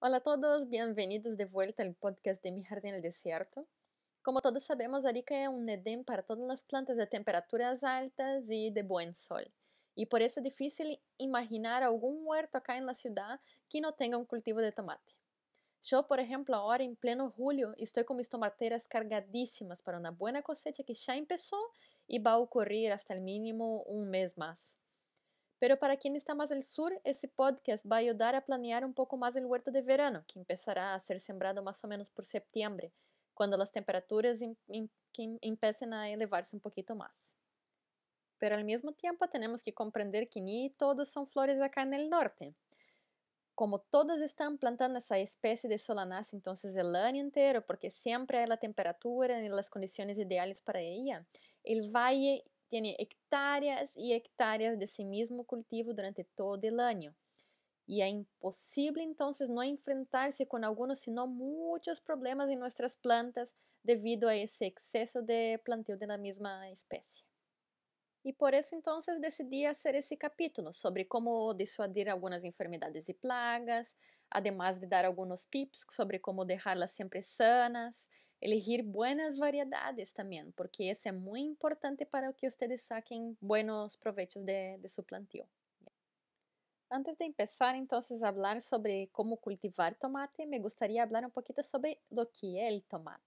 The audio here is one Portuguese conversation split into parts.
Hola a todos, bienvenidos de vuelta al podcast de Mi Jardín el Desierto. Como todos sabemos, Arica es un edén para todas las plantas de temperaturas altas y de buen sol. Y por eso es difícil imaginar algún huerto acá en la ciudad que no tenga un cultivo de tomate. Yo, por ejemplo, ahora en pleno julio estoy con mis tomateras cargadísimas para una buena cosecha que ya empezó y va a ocurrir hasta el mínimo un mes más. Pero para quien está más al sur, esse podcast vai ajudar a planear um pouco mais o huerto de verano, que começará a ser sembrado mais ou menos por setembro, quando as temperaturas em, a elevar-se um pouquinho mais. Pero al mesmo tempo, temos que compreender que nem todos são flores acá no norte. Como todos estão plantando essa espécie de solanácea, então o ano inteiro, porque sempre há a temperatura e as condições ideais para ela, ele valle tem hectáreas e hectáreas desse mesmo cultivo durante todo o ano. E é impossível, então, não enfrentar-se com alguns, senão muitos problemas em nossas plantas devido a esse excesso de plantio de mesma espécie. E por isso, então, decidi fazer esse capítulo sobre como dissuadir algumas enfermidades e plagas, además de dar alguns tips sobre como deixá-las sempre sanas Elegir buenas variedades también, porque eso es muy importante para que ustedes saquen buenos provechos de, su plantío. Antes de empezar entonces a hablar sobre cómo cultivar tomate, me gustaría hablar un poquito sobre lo que es el tomate.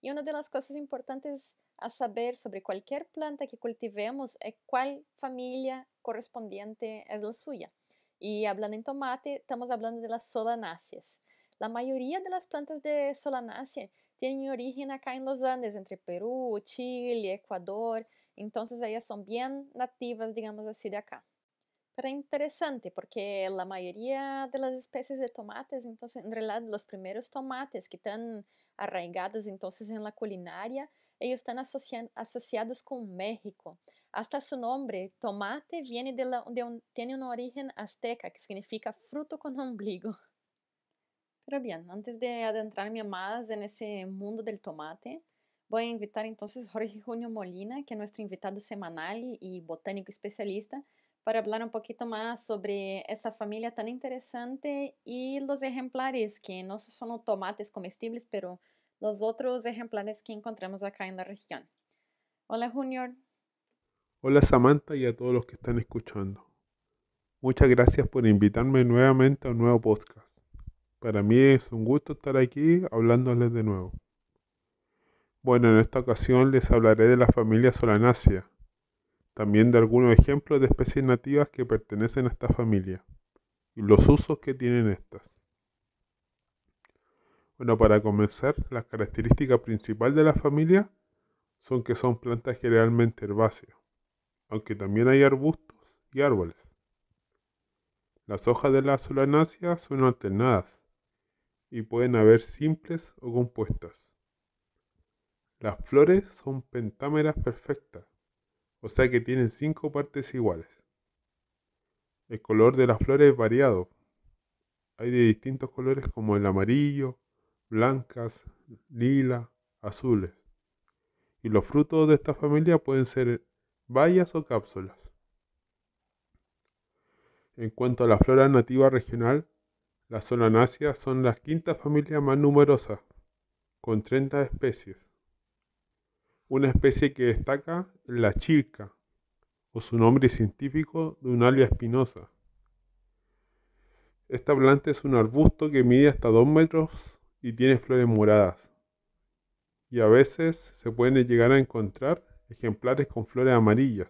Y una de las cosas importantes a saber sobre cualquier planta que cultivemos es cuál familia correspondiente es la suya. Y hablando en tomate, estamos hablando de las solanáceas. La mayoría de las plantas de Solanaceae tienen origen acá en los Andes, entre Perú, Chile, Ecuador, entonces ellas son bien nativas, digamos así, de acá. Pero interesante porque la mayoría de las especies de tomates, entonces en realidad los primeros tomates que están arraigados entonces en la culinaria, ellos están asociados con México. Hasta su nombre, tomate, viene tiene un origen azteca que significa fruto con ombligo. Pero bien, antes de adentrarme más en ese mundo del tomate, voy a invitar entonces a Jorge Junio Molina, que es nuestro invitado semanal y botánico especialista, para hablar un poquito más sobre esa familia tan interesante y los ejemplares que no son tomates comestibles, pero los otros ejemplares que encontramos acá en la región. Hola Junior. Hola Samantha y a todos los que están escuchando. Muchas gracias por invitarme nuevamente a un nuevo podcast. Para mí es un gusto estar aquí hablándoles de nuevo. Bueno, en esta ocasión les hablaré de la familia Solanacea, también de algunos ejemplos de especies nativas que pertenecen a esta familia y los usos que tienen estas. Bueno, para comenzar, las características principales de la familia son que son plantas generalmente herbáceas, aunque también hay arbustos y árboles. Las hojas de la solanácea son alternadas, y pueden haber simples o compuestas. Las flores son pentámeras perfectas, o sea que tienen cinco partes iguales. El color de las flores es variado. Hay de distintos colores como el amarillo, blancas, lila, azules. Y los frutos de esta familia pueden ser bayas o cápsulas. En cuanto a la flora nativa regional, las solanáceas son la quinta familia más numerosa, con 30 especies. Una especie que destaca es la chilca, o su nombre científico de un alia espinosa. Esta planta es un arbusto que mide hasta 2 metros y tiene flores moradas. Y a veces se pueden llegar a encontrar ejemplares con flores amarillas.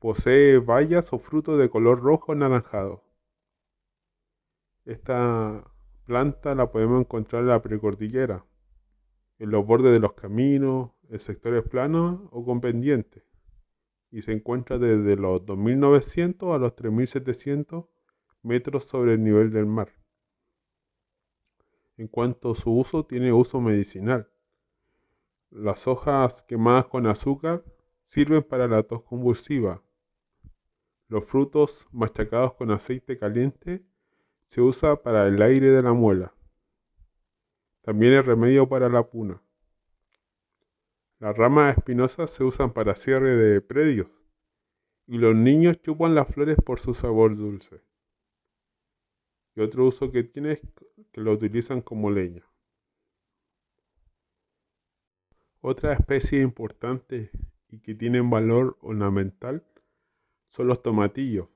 Posee bayas o frutos de color rojo anaranjado. Esta planta la podemos encontrar en la precordillera, en los bordes de los caminos, en sectores planos o con pendientes, y se encuentra desde los 2.900 a los 3.700 metros sobre el nivel del mar. En cuanto a su uso, tiene uso medicinal. Las hojas quemadas con azúcar sirven para la tos convulsiva. Los frutos machacados con aceite caliente se usa para el aire de la muela. También es remedio para la puna. Las ramas espinosas se usan para cierre de predios. Y los niños chupan las flores por su sabor dulce. Y otro uso que tiene es que lo utilizan como leña. Otra especie importante y que tienen valor ornamental son los tomatillos,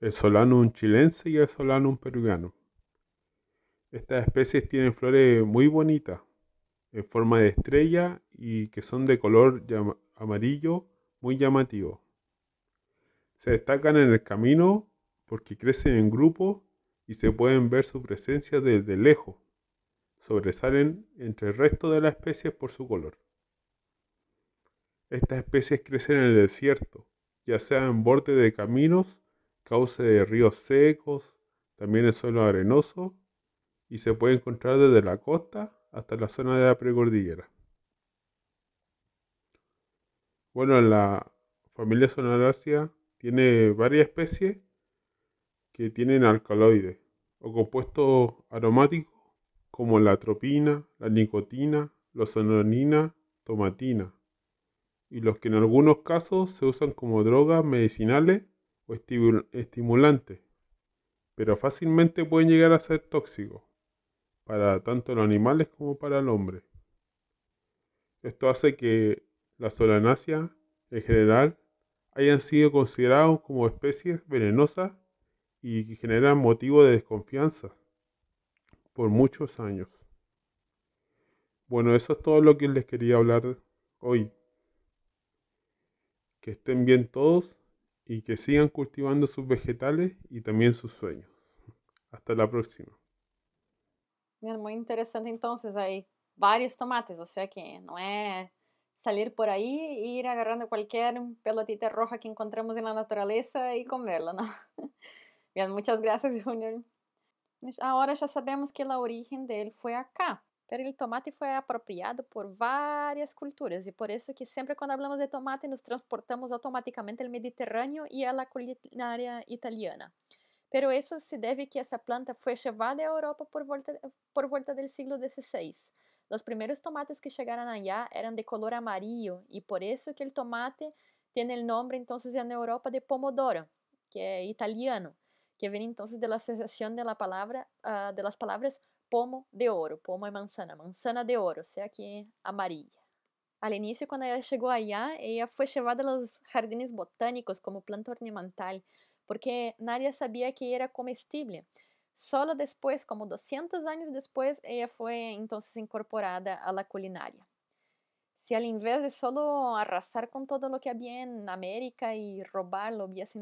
el un chilense y el un peruano. Estas especies tienen flores muy bonitas, en forma de estrella y que son de color amarillo muy llamativo. Se destacan en el camino porque crecen en grupo y se pueden ver su presencia desde lejos. Sobresalen entre el resto de las especies por su color. Estas especies crecen en el desierto, ya sea en borde de caminos cauce de ríos secos, también el suelo arenoso y se puede encontrar desde la costa hasta la zona de la precordillera. Bueno, la familia Sonalacia tiene varias especies que tienen alcaloides o compuestos aromáticos como la tropina, la nicotina, la sononina, tomatina, y los que en algunos casos se usan como drogas medicinales o estimulantes, pero fácilmente pueden llegar a ser tóxicos para tanto los animales como para el hombre. Esto hace que las solanáceas en general hayan sido consideradas como especies venenosas y que generan motivo de desconfianza por muchos años. Bueno, eso es todo lo que les quería hablar hoy. Que estén bien todos y que sigan cultivando sus vegetales y también sus sueños. Hasta la próxima. Muy interesante entonces, hay varios tomates, o sea que no es salir por ahí e ir agarrando cualquier pelotita roja que encontremos en la naturaleza y comerla, ¿no? Bien, muchas gracias, Junior. Ahora ya sabemos que la origen de él fue acá, Pero el tomate foi apropriado por várias culturas e por isso que sempre quando falamos de tomate nos transportamos automaticamente ao Mediterrâneo e à culinária italiana. Pero isso se deve que essa planta foi levada à Europa por volta, por do siglo XVI. Os primeiros tomates que chegaram allá eram de color amarillo e por isso que o tomate tem o nome então na Europa de pomodoro, que é italiano, que vem então da associação de la palavra, uh, ah, de las palavras pomo de ouro. Pomo é manzana, manzana de ouro, se aqui amarilla. Al início, quando ela chegou allá, ela foi levada aos jardins botânicos como planta ornamental, porque nadie sabia que era comestível. Só depois, como 200 anos depois, ela foi então incorporada à culinária. si al invés de solo arrasar con todo lo que había en América y robarlo, hubiese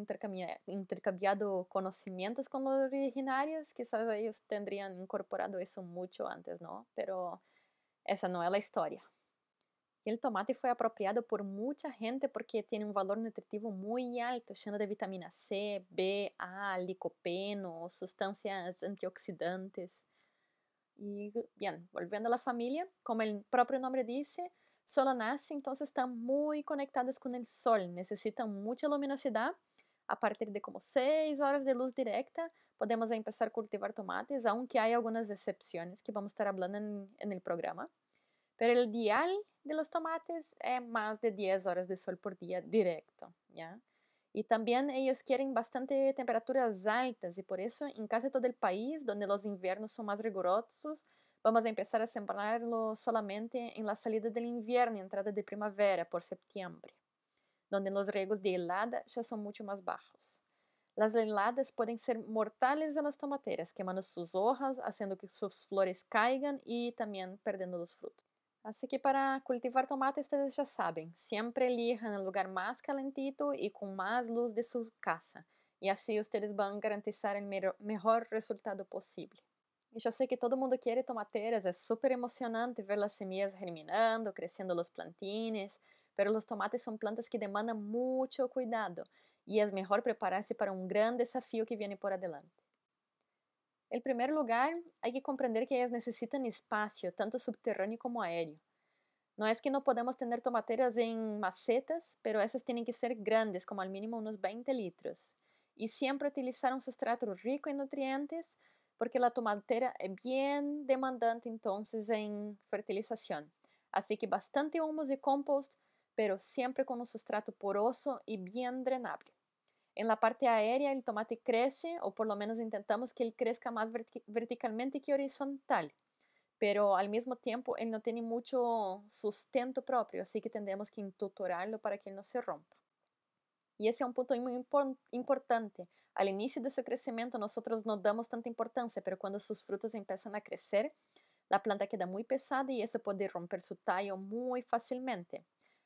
intercambiado conocimientos con los originarios, quizás ellos tendrían incorporado eso mucho antes, ¿no? Pero esa no es la historia. el tomate fue apropiado por mucha gente porque tiene un valor nutritivo muy alto, lleno de vitamina C, B, A, licopeno, sustancias antioxidantes. Y bien, volviendo a la familia, como el propio nombre dice, Solo nacen, entonces están muy conectadas con el sol, necesitan mucha luminosidad. A partir de como 6 horas de luz directa, podemos empezar a cultivar tomates, aunque hay algunas excepciones que vamos a estar hablando en, el programa. Pero el dial de los tomates es más de 10 horas de sol por día directo, ¿ya? Y también ellos quieren bastante temperaturas altas y por eso en casi todo el país, donde los inviernos son más rigurosos, Vamos começar a sembrarlo solamente em la salida del invierno e entrada de primavera por septiembre, donde los riegos de helada já são muito mais baixos. Las heladas pueden ser mortales a las tomateras, quemando sus hojas, haciendo que sus flores caigan y también perdiendo los frutos. Así que para cultivar tomate ustedes ya saben, siempre elijan el lugar más calentito y con más luz de su casa, y así ustedes van a garantizar el mejor resultado posible. Eu sei que todo mundo quer tomateiras, é super emocionante ver as semillas germinando, crescendo os plantines, pero os tomates são plantas que demandam muito cuidado e é melhor preparar-se para um grande desafio que vem por adelante. Em primeiro lugar, há que compreender que elas necessitam espaço, tanto subterrâneo como aéreo. Não é que não podemos ter tomateiras em macetas, pero essas têm que ser grandes, como ao mínimo uns 20 litros, e sempre utilizar um substrato rico em nutrientes porque la tomatera es bien demandante entonces en fertilización. Así que bastante humus y compost, pero siempre con un sustrato poroso y bien drenable. En la parte aérea el tomate crece, o por lo menos intentamos que él crezca más verticalmente que horizontal, pero al mismo tiempo él no tiene mucho sustento propio, así que tendremos que intutorarlo para que no se rompa. E esse é um ponto muito importante. Ao início de seu crescimento, nós não damos tanta importância, mas quando seus frutos começam a crescer, a planta queda muito pesada e isso pode romper seu tallo muito facilmente.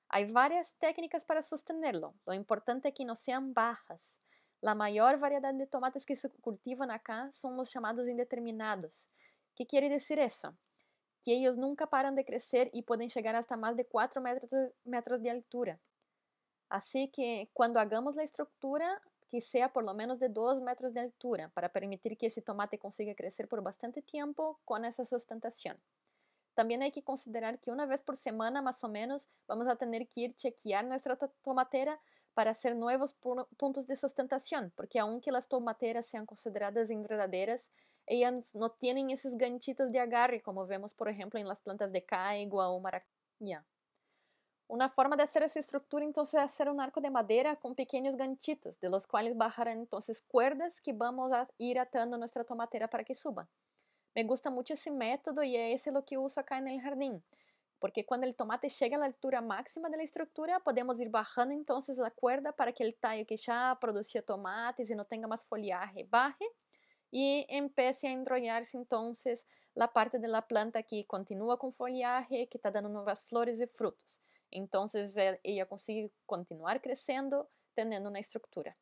Há várias técnicas para sostenerlo. Lo importante é que não sejam bajas. A maior variedade de tomates que se cultivam acá são os chamados indeterminados. O que quer dizer isso? Que eles nunca param de crescer e podem chegar hasta mais de 4 metros de altura. Assim que, quando hagamos a estrutura, que seja por lo menos de 2 metros de altura, para permitir que esse tomate consiga crescer por bastante tempo com essa sustentação. Também hay que considerar que uma vez por semana, mais ou menos, vamos a ter que ir chequear nossa tomatera para hacer novos pontos de sustentação, porque aunque as tomateras sejam consideradas enredaderas, elas não têm esses ganchitos de agarre, como vemos, por exemplo, em las plantas de caigua ou maracujá. Uma forma de fazer essa estrutura, então, é hacer um arco de madera com pequenos ganchitos, de los quais bajarán entonces cuerdas que vamos a ir atando nossa tomatera para que suba. Me gusta muito esse método é esse lo que uso acá en el porque quando o tomate chega a altura máxima de la podemos ir bajando então, a cuerda para que o tallo que já produziu tomates e não tenha mais foliaje baje e empiece a enrollarse então, a parte de la planta que continua com foliaje, que está dando novas flores e frutos. Entonces ela conseguir continuar crescendo, tendendo na estrutura.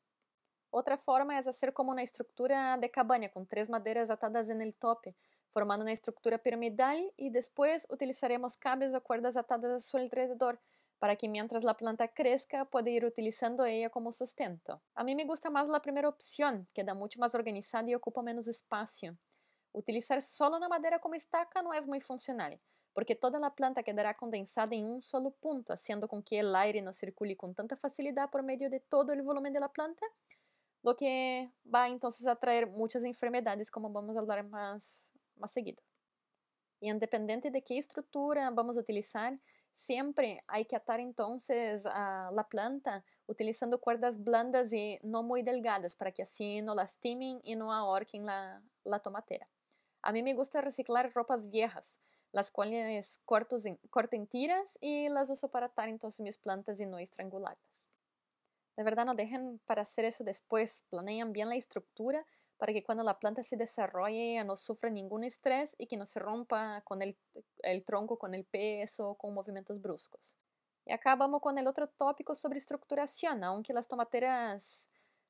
Outra forma é fazer como na estrutura de cabana, com três madeiras atadas no top, formando uma estrutura piramidal e depois utilizaremos cabos ou cuerdas atadas a seu alrededor para que mientras a planta crezca pueda ir utilizando ela como sustento. A mim me gusta a primeira opção, que queda muito mais organizada e ocupa menos espaço. Utilizar solo la madeira como estaca não é muito funcional porque toda a planta quedará condensada em um solo ponto, haciendo com que o aire não circule com tanta facilidade por meio de todo o volume da planta, o que vai então atrair muitas enfermidades, como vamos falar mais, mais seguido. E independente de que estrutura vamos utilizar, sempre há que atar então a planta utilizando cordas blandas e não muito delgadas, para que assim não lastimem e não ahorquem la, la tomateira. A mim me gusta reciclar roupas viejas, las cuales corto en, tiras y las uso para atar entonces mis plantas y no estrangularlas. De verdad no dejen para hacer eso después, planean bien la estructura para que cuando la planta se desarrolle no sufra ningún estrés y que no se rompa con el, tronco, con el peso, o con movimientos bruscos. Y acabamos con el otro tópico sobre estructuración, aunque las tomateras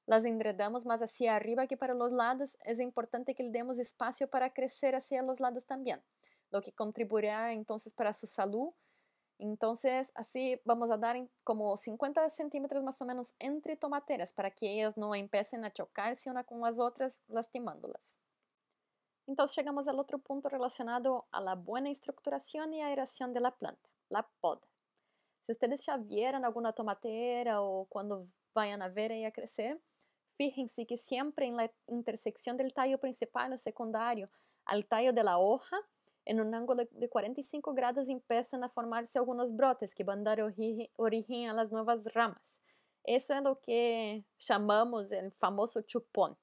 las enredamos más hacia arriba que para los lados, es importante que le demos espacio para crecer hacia los lados también. lo que contribuirá entonces para su salud. Entonces, así vamos a dar como 50 centímetros más o menos entre tomateras para que ellas no empiecen a chocarse una con las otras, lastimándolas. Entonces chegamos ao outro ponto relacionado à boa estruturação e aeração da planta, a poda. Se si vocês já vieram alguma tomateira ou quando vayan a ver ela crescer, fíjense que sempre em intersecção do tallo principal ou secundário, ao tallo de la hoja, en un ángulo de 45 grados empiezan a formarse algunos brotes que van a dar origen a las nuevas ramas. Eso es é lo que llamamos el famoso chupón.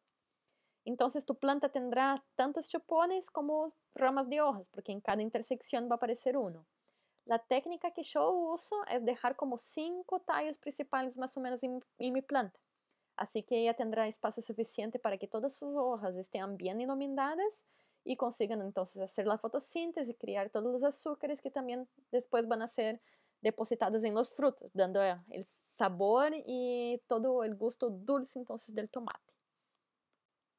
Entonces tu planta tendrá tantos chupones como ramas de hojas, porque en cada intersección va a aparecer uno. La técnica que yo uso es é dejar como cinco tallos principales más o menos en, en mi planta. Así assim que ella tendrá espacio suficiente para que todas sus hojas estén bien iluminadas e consigam então fazer a fotossíntese criar todos os azúcares que também depois vão ser depositados em los frutos, dando o eh, sabor e todo o gosto dulce então del tomate.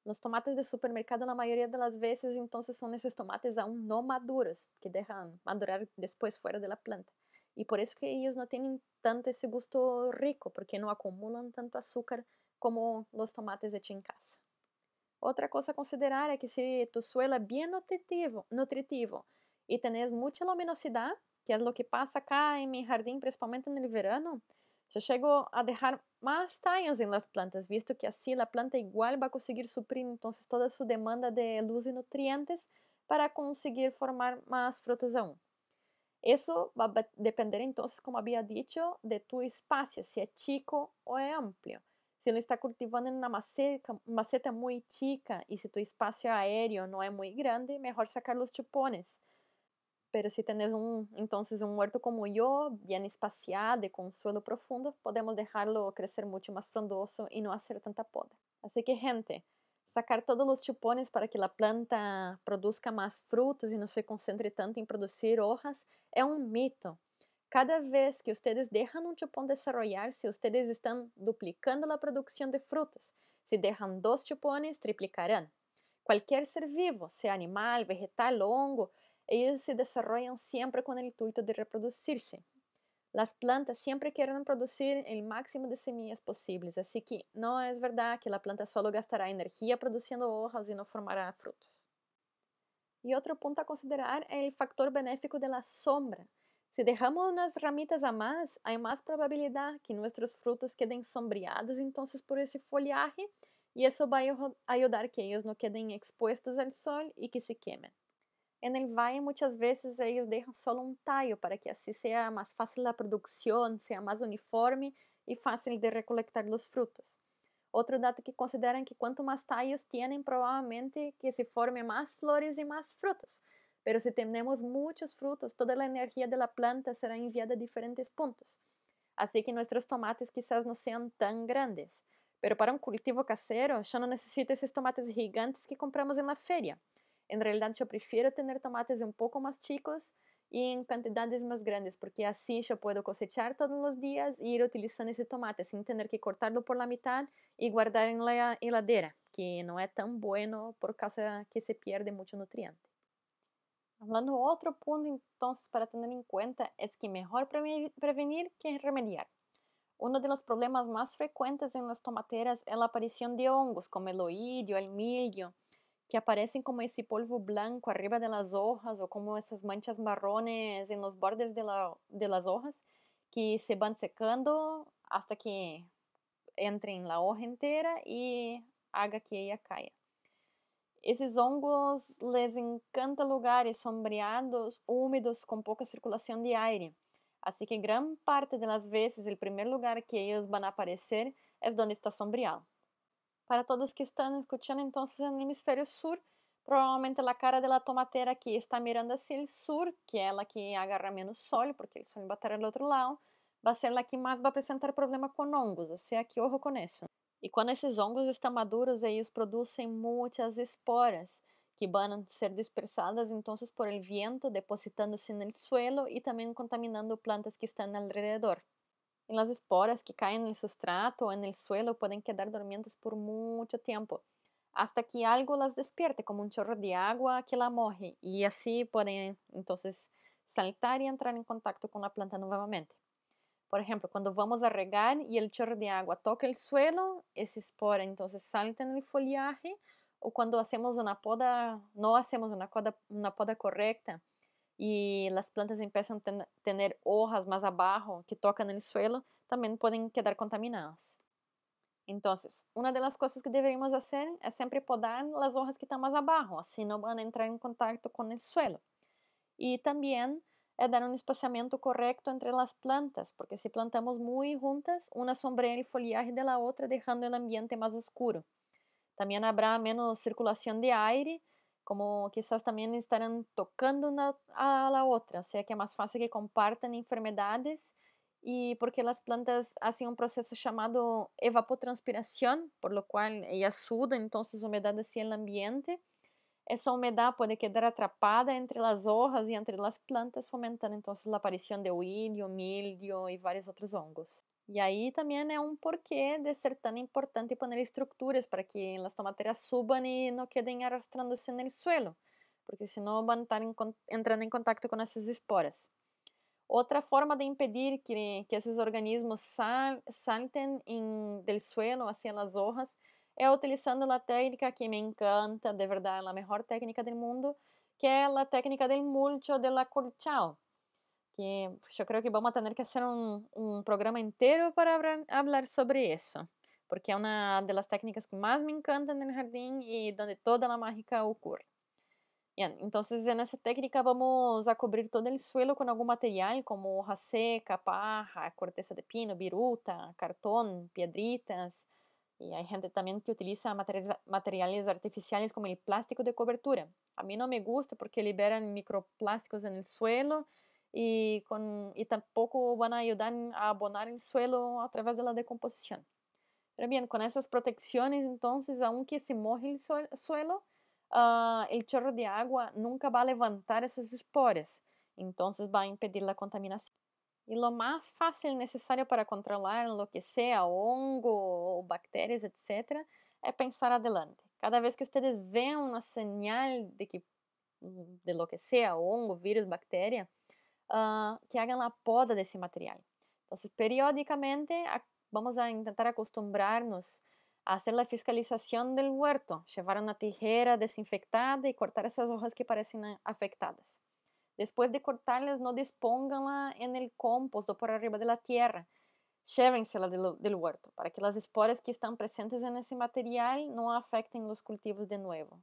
Los tomates de supermercado na maioria das vezes, então, são esses tomates aún não maduros, que deixam madurar depois fora da planta. E por isso que eles não têm tanto esse gosto rico, porque não acumulam tanto açúcar como os tomates de chincasa. Outra coisa a considerar é que se tu suelo é bem nutritivo, nutritivo e tens muita luminosidade, que é o que passa cá em meu jardim, principalmente no verão, eu chego a deixar mais tallos em las plantas, visto que assim a planta igual vai conseguir suprir entonces toda sua demanda de luz e nutrientes para conseguir formar mais frutos aún. Isso vai depender então, como havia dito, de tu espaço, se é chico ou é amplo se não está cultivando uma una maceta, maceta muito chica e se tu espaço aéreo não é muito grande, melhor sacar os chupones. Pero se tenés um, então um huerto como eu, bem espaciado e com suelo profundo, podemos deixá-lo crescer muito mais frondoso e não fazer tanta poda. Assim que gente, sacar todos os chupones para que a planta produza mais frutos e não se concentre tanto em produzir hojas é um mito. Cada vez que vocês deixam um chupão desenvolver-se, vocês estão duplicando a produção de frutos. Se deixam dois chupones, triplicarão. Qualquer ser vivo, seja animal, vegetal ou hongo, eles se desenvolvem sempre com o intuito de reproduzir-se. As plantas sempre querem produzir o máximo de semillas possíveis, assim que não é verdade que a planta só gastará energia produzindo hojas e não formará frutos. E outro ponto a considerar é o fator benéfico da sombra. Se deixamos nas ramitas a mais, há mais probabilidade que nossos frutos queden sombreados então, por esse follaje e isso vai a que eles não queden expostos ao sol e que se quemen. En el valle muitas vezes eles deixam só um tallo para que assim seja mais fácil a produção, seja mais uniforme e fácil de recolectar os frutos. Outro dado que consideram que quanto mais talhos têm, provavelmente que se forme mais flores e mais frutos. Pero si tenemos muchos frutos, toda la energía de la planta será enviada a diferentes puntos. Así que nuestros tomates quizás no sean tan grandes. Pero para un cultivo casero, yo no necesito esos tomates gigantes que compramos en la feria. En realidad yo prefiero tener tomates un poco más chicos y en cantidades más grandes, porque así yo puedo cosechar todos los días e ir utilizando ese tomate sin tener que cortarlo por la mitad y guardar en la heladera, que no es tan bueno por causa que se pierde mucho nutriente. Hablando otro punto entonces para tener en cuenta es que mejor prevenir que remediar. Uno de los problemas más frecuentes en las tomateras es la aparición de hongos como el oídio el milio, que aparecen como ese polvo blanco arriba de las hojas o como esas manchas marrones en los bordes de, la, de las hojas que se van secando hasta que entre en la hoja entera y haga que ella caiga. Esses hongos les encanta lugares sombreados, úmidos, com pouca circulação de ar. Assim que grande parte das vezes, o primeiro lugar que eles vão aparecer é onde está sombreado. Para todos que estão escutando, então, no hemisfério sul, provavelmente a cara da tomateira que está mirando assim, o sul, que é a que agarra menos sol, porque o sol vai estar do outro lado, vai ser a que mais vai apresentar problema com hongos, ou seja, que ojo com isso. E quando esses hongos estão maduros, eles produzem muitas esporas que vão ser dispersadas então por el viento, depositando-se no suelo e também contaminando plantas que estão alrededor. E as esporas que caem no substrato ou no suelo podem quedar dormientes por muito tempo, até que algo las despierte, como um chorro de água que la morre, e assim podem então saltar e entrar em contato com a planta novamente. Por ejemplo, cuando vamos a regar y el chorro de agua toca el suelo, esa espora entonces salta en el follaje, o cuando hacemos una poda, no hacemos una poda, poda correcta y las plantas empiezan a tener hojas más abajo que tocan el suelo, también pueden quedar contaminadas. Entonces, una de las cosas que deberíamos hacer es siempre podar las hojas que están más abajo, así no van a entrar en contacto con el suelo. Y también é dar um espaçamento correto entre as plantas, porque se plantamos muito juntas, uma sombreia e folhagem da outra, deixando o ambiente mais escuro. Também haverá menos circulação de ar, como quizás também estarão tocando na, a outra, ou seja, que é mais fácil que compartam enfermidades e porque as plantas fazem um processo chamado evapotranspiração, por lo qual elas sudam, então a umidade assim no ambiente essa é umidade pode quedar atrapada entre as hojas e entre as plantas, fomentando então a aparição de oídio, milho e vários outros hongos. E aí também é um porquê de ser tão importante pôr estruturas para que as tomateiras subam e não quedem arrastando se no suelo, porque senão vão estar entrando em contato com essas esporas. Outra forma de impedir que, que esses organismos sal, saltem em, del suelo hacia assim, as hojas é utilizando a técnica que me encanta, de verdade, a melhor técnica do mundo, que é a técnica del mulcho la acolchado. Que eu acho que vamos ter que fazer um, um programa inteiro para falar sobre isso, porque é uma das técnicas que mais me encanta no jardim e onde toda a mágica ocorre. Então, nessa técnica vamos a cubrir todo o suelo com algum material como hoja seca, paja, corteza de pino, biruta, cartão, piedritas, Y hay gente también que utiliza materiales artificiales como el plástico de cobertura. A mí no me gusta porque liberan microplásticos en el suelo y, con, y tampoco van a ayudar a abonar el suelo a través de la decomposición. Pero bien, con esas protecciones, entonces, aunque se moje el suelo, ah, el chorro de agua nunca va a levantar esas esporas. Entonces va a impedir la contaminación. e lo mais fácil necessário para controlar lo a hongo ou bactérias, etc., é pensar adelante. Cada vez que vocês veem uma señal de que de lo a hongo, vírus, bactéria, uh, ah, que hagan a poda desse material. Então, periodicamente, vamos a tentar acostumbrarnos a fazer a fiscalização do huerto, levar uma tijera desinfectada e cortar essas hojas que parecem afetadas. Después de cortarlas, no disponganla en el compost o por arriba de la tierra. Llévensela del, huerto para que las esporas que están presentes en ese material no afecten los cultivos de nuevo.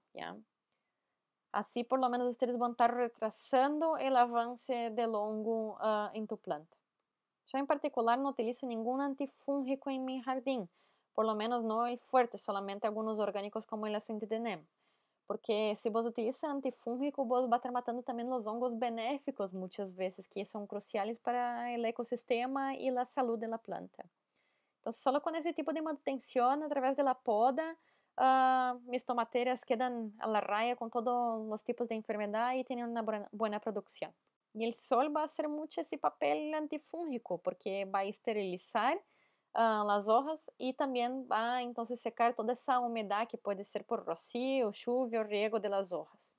Así por lo menos ustedes van a estar retrasando el avance del hongo ah, en tu planta. Yo en particular no utilizo ningún antifúngico en mi jardín, por lo menos no el fuerte, solamente algunos orgánicos como el aceite de neem. Porque se você utiliza antifúngico, você vai estar matando também os hongos benéficos muitas vezes, que são cruciais para o ecossistema e a saúde da planta. Então, só com esse tipo de manutenção, através da poda, uh, ah, mis tomateras quedam a la raya todos os tipos de enfermidade e têm uma boa produção. E o sol vai fazer muito esse papel antifúngico porque vai esterilizar uh, las hojas e também vai então secar toda essa umidade que pode ser por rocío, lluvia o riego de las hojas.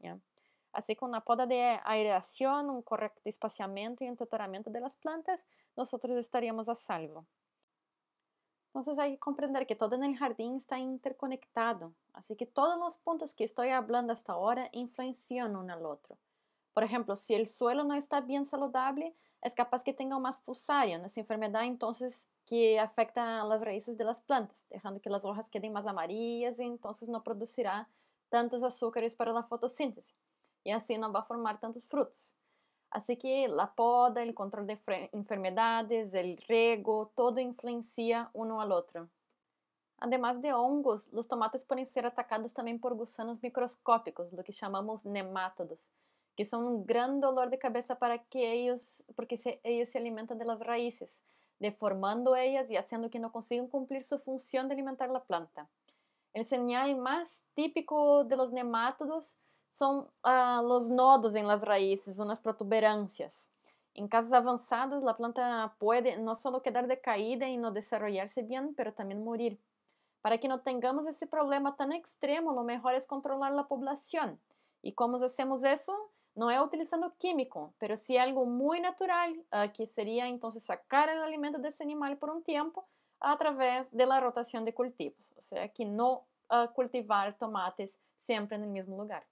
Assim, com con una poda de aireação, um correto espaciamento e um tutoramento de las plantas, nós estaríamos a salvo. Entonces hay que comprender que todo en el jardín está interconectado, así que todos los puntos que estoy hablando hasta ahora influencian uno al otro. Por ejemplo, si el suelo no está bien saludable, es capaz que tenga más fusaria, esa enfermedad entonces que afeta as raízes das plantas, deixando que as hojas quedem mais amarillas e então não produzirá tantos açúcares para a fotossíntese e assim não vai formar tantos frutos. Assim que a poda, o controle de enfermedades, o rego, todo influencia um ao outro. Además de hongos, os tomates podem ser atacados também por gusanos microscópicos, do que chamamos nemátodos, que são um grande dolor de cabeça para que eles, porque se, eles se alimentam das raízes deformando ellas y haciendo que no consigan cumplir su función de alimentar la planta. El señal más típico de los nematodos son ah, los nodos en las raíces, unas protuberancias. En casos avanzados, la planta puede no solo quedar decaída y no desarrollarse bien, pero también morir. Para que no tengamos ese problema tan extremo, lo mejor es controlar la población. ¿Y cómo hacemos eso? Não é utilizando químico, pero sí algo muy natural, uh, que seria então sacar el alimento desse animal por um tempo através da rotação de cultivos, ou seja, que não uh, ah, cultivar tomates sempre no mesmo lugar.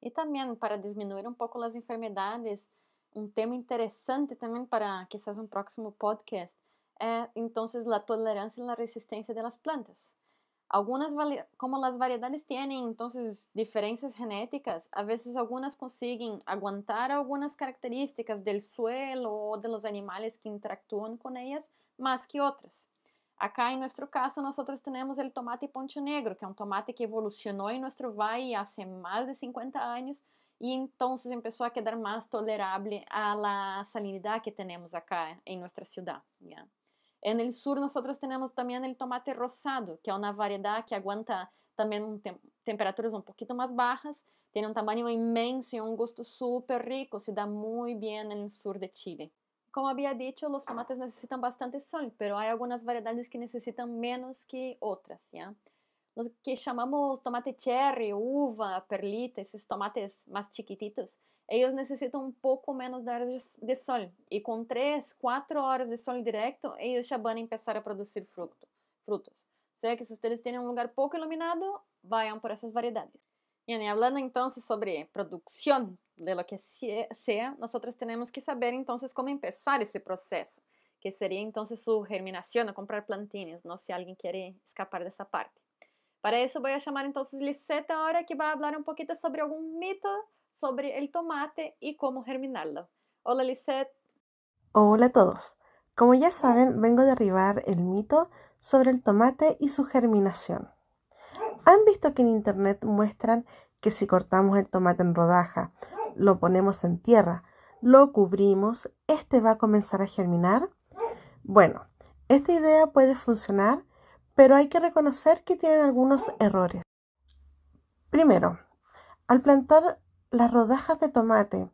E também para disminuir um pouco as enfermedades, um tema interessante também para quizás um próximo podcast, é eh, então a tolerância e a resistência das plantas. Algumas, como as variedades têm entonces diferenças genéticas, a vezes algumas conseguem aguentar algumas características do suelo ou de animais que interactuam com elas mais que outras. Acá, em nosso caso, nós temos o tomate poncho negro, que é um tomate que evolucionou em nosso vale há mais de 50 anos e então começou a quedar mais tolerável à salinidade que temos acá em nossa cidade. Yeah. En el sur nosotros tenemos también el tomate rosado, que es una variedad que aguanta también tem temperaturas un poquito más bajas, tiene un tamaño inmenso y un gusto súper rico, se da muy bien en el sur de Chile. Como había dicho, los tomates necesitan bastante sol, pero hay algunas variedades que necesitan menos que otras, ¿ya? Los que llamamos tomate cherry, uva, perlita, esos tomates más chiquititos, eles necessitam um pouco menos de horas de sol. e com 3, 4 horas de sol direto eles já vão começar a produzir fruto, frutos. O é que se ustedes tienen um lugar pouco iluminado, vayan por essas variedades. E y falando entonces sobre produção de lo que seja, nós temos que saber entonces como começar esse processo, que seria então sua germinação, o comprar plantinhas, não se alguém quer escapar dessa parte. Para isso vou a então entonces Liseta ahora que vai falar um pouquinho sobre algum mito sobre el tomate y cómo germinarlo. Hola Lisette. Hola a todos. Como ya saben, vengo a derribar el mito sobre el tomate y su germinación. ¿Han visto que en internet muestran que si cortamos el tomate en rodaja, lo ponemos en tierra, lo cubrimos, este va a comenzar a germinar? Bueno, esta idea puede funcionar, pero hay que reconocer que tienen algunos errores. Primero, al plantar las rodajas de tomate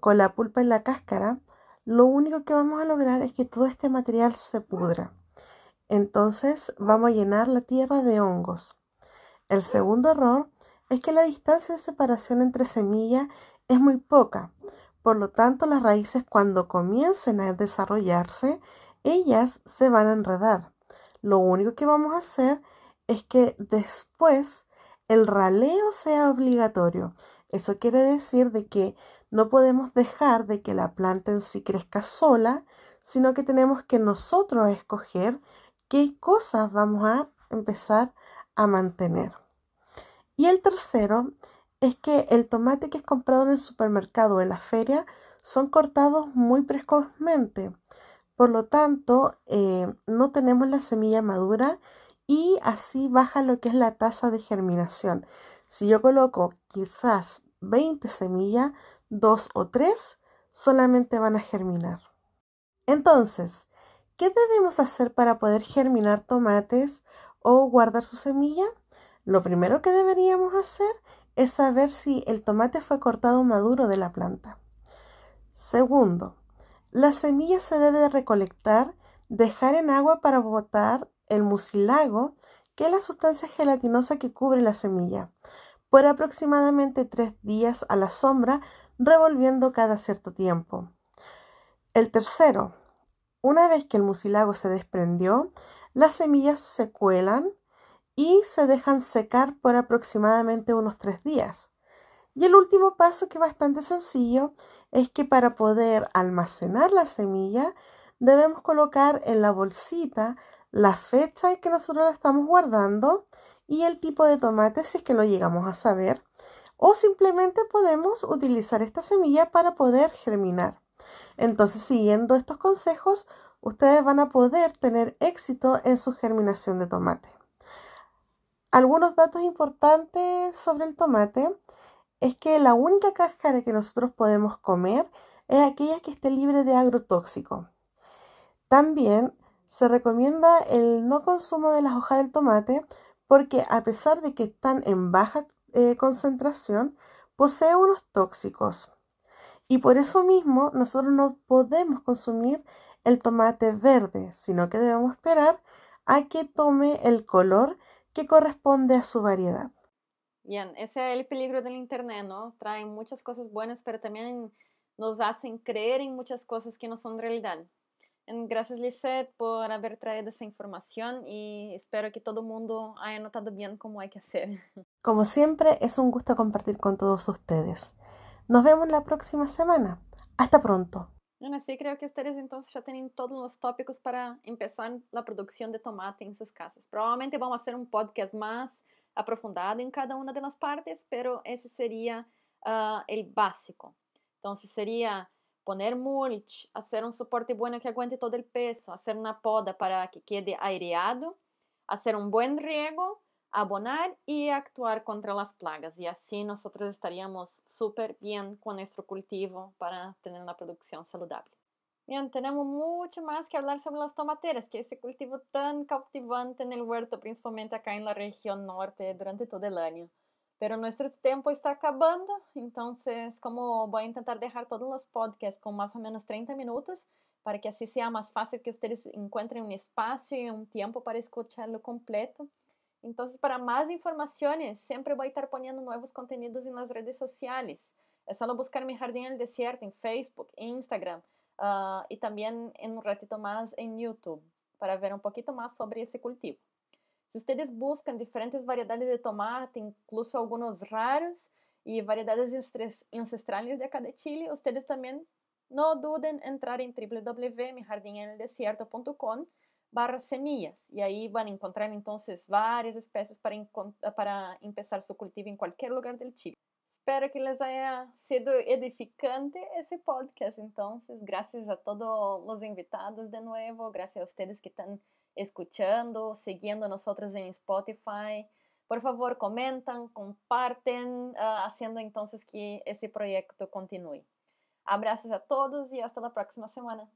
con la pulpa en la cáscara, lo único que vamos a lograr es que todo este material se pudra. Entonces vamos a llenar la tierra de hongos. El segundo error es que la distancia de separación entre semillas es muy poca. Por lo tanto, las raíces cuando comiencen a desarrollarse, ellas se van a enredar. Lo único que vamos a hacer es que después el raleo sea obligatorio. Eso quiere decir de que no podemos dejar de que la planta en sí crezca sola, sino que tenemos que nosotros escoger qué cosas vamos a empezar a mantener. Y el tercero es que el tomate que es comprado en el supermercado o en la feria son cortados muy precozmente. Por lo tanto, eh, no tenemos la semilla madura y así baja lo que es la tasa de germinación. Si yo coloco quizás 20 semillas, 2 o 3 solamente van a germinar. Entonces, ¿qué debemos hacer para poder germinar tomates o guardar su semilla? Lo primero que deberíamos hacer es saber si el tomate fue cortado maduro de la planta. Segundo, la semilla se debe recolectar, dejar en agua para botar el mucilago que es la sustancia gelatinosa que cubre la semilla, por aproximadamente tres días a la sombra, revolviendo cada cierto tiempo. El tercero, una vez que el mucilago se desprendió, las semillas se cuelan y se dejan secar por aproximadamente unos tres días. Y el último paso, que es bastante sencillo, es que para poder almacenar la semilla debemos colocar en la bolsita la fecha en que nosotros la estamos guardando y el tipo de tomate si es que lo llegamos a saber. O simplemente podemos utilizar esta semilla para poder germinar. Entonces, siguiendo estos consejos, ustedes van a poder tener éxito en su germinación de tomate. Algunos datos importantes sobre el tomate es que la única cáscara que nosotros podemos comer es aquella que esté libre de agrotóxico. También se recomienda el no consumo de las hojas del tomate porque a pesar de que están en baja eh, concentración, posee unos tóxicos. Y por eso mismo nosotros no podemos consumir el tomate verde, sino que debemos esperar a que tome el color que corresponde a su variedad. Bien, ese es el peligro del Internet, ¿no? Traen muchas cosas buenas, pero también nos hacen creer en muchas cosas que no son realidad. Gracias, Lisette, por haber traído esa información y espero que todo el mundo haya notado bien cómo hay que hacer. Como siempre, es un gusto compartir con todos ustedes. Nos vemos la próxima semana. Hasta pronto. Bueno, sí, creo que ustedes entonces ya tienen todos los tópicos para empezar la producción de tomate en sus casas. Probablemente vamos a hacer un podcast más aprofundado en cada una de las partes, pero ese sería ah, el básico. Entonces sería poner mulch, hacer un soporte bueno que aguante todo el peso, hacer una poda para que quede aireado, hacer un buen riego, abonar y actuar contra las plagas. Y así nosotros estaríamos súper bien con nuestro cultivo para tener una producción saludable. Bien, tenemos mucho más que hablar sobre las tomateras, que ese cultivo tan cautivante en el huerto, principalmente acá en la región norte durante todo el año. Pero nuestro tempo está acabando, então, como vou tentar deixar todos os podcasts com mais ou menos 30 minutos para que assim seja mais fácil que vocês encontrem um espaço e um tempo para escutá-lo completo. Então para mais informações sempre vou estar poniendo novos contenidos nas redes sociais. É só buscar Mi jardim el Desierto em Facebook, Instagram uh, ah, também em um un ratito mais em YouTube para ver um pouquinho mais sobre esse cultivo. Se vocês buscam diferentes variedades de tomate, incluso alguns raros e variedades ancestrales de acá de Chile, vocês também não dudem em entrar em www.mijardinendeldesierto.com barra semillas e aí vão encontrar então várias espécies para, para começar seu cultivo em qualquer lugar do Chile. Espero que les haya sido edificante esse podcast. Então, graças a todos os invitados de novo, graças a vocês que estão escuchando, siguiendo nosotros en Spotify. Por favor, comentan, comparten, uh, haciendo entonces que ese proyecto continúe. Abrazos a todos y hasta la próxima semana.